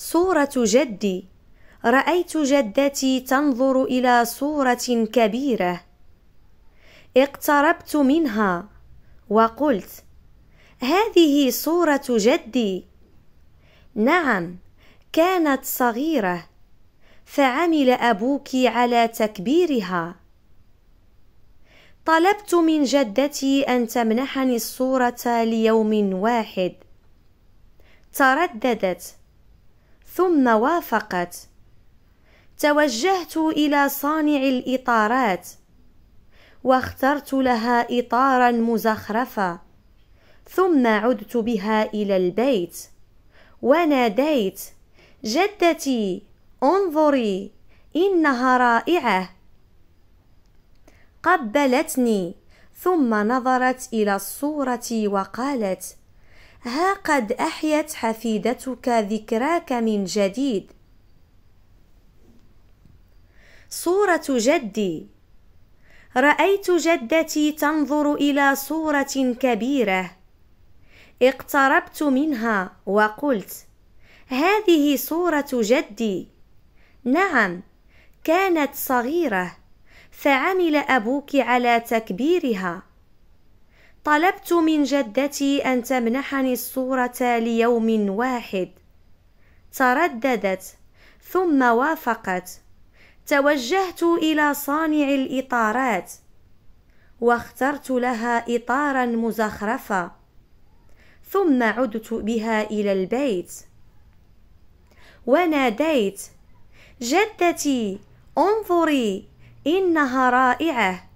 صورة جدي رأيت جدتي تنظر إلى صورة كبيرة اقتربت منها وقلت هذه صورة جدي نعم كانت صغيرة فعمل أبوك على تكبيرها طلبت من جدتي أن تمنحني الصورة ليوم واحد ترددت ثم وافقت توجهت الى صانع الاطارات واخترت لها اطارا مزخرفا ثم عدت بها الى البيت وناديت جدتي انظري انها رائعه قبلتني ثم نظرت الى الصوره وقالت ها قد أحيت حفيدتك ذكراك من جديد صورة جدي رأيت جدتي تنظر إلى صورة كبيرة اقتربت منها وقلت هذه صورة جدي نعم كانت صغيرة فعمل أبوك على تكبيرها طلبت من جدتي أن تمنحني الصورة ليوم واحد ترددت ثم وافقت توجهت إلى صانع الإطارات واخترت لها إطارا مزخرفا ثم عدت بها إلى البيت وناديت جدتي انظري إنها رائعة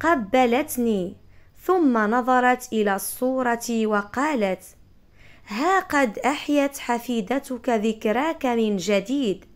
قبلتني ثم نظرت إلى الصورة وقالت: ها قد أحيت حفيدتك ذكراك من جديد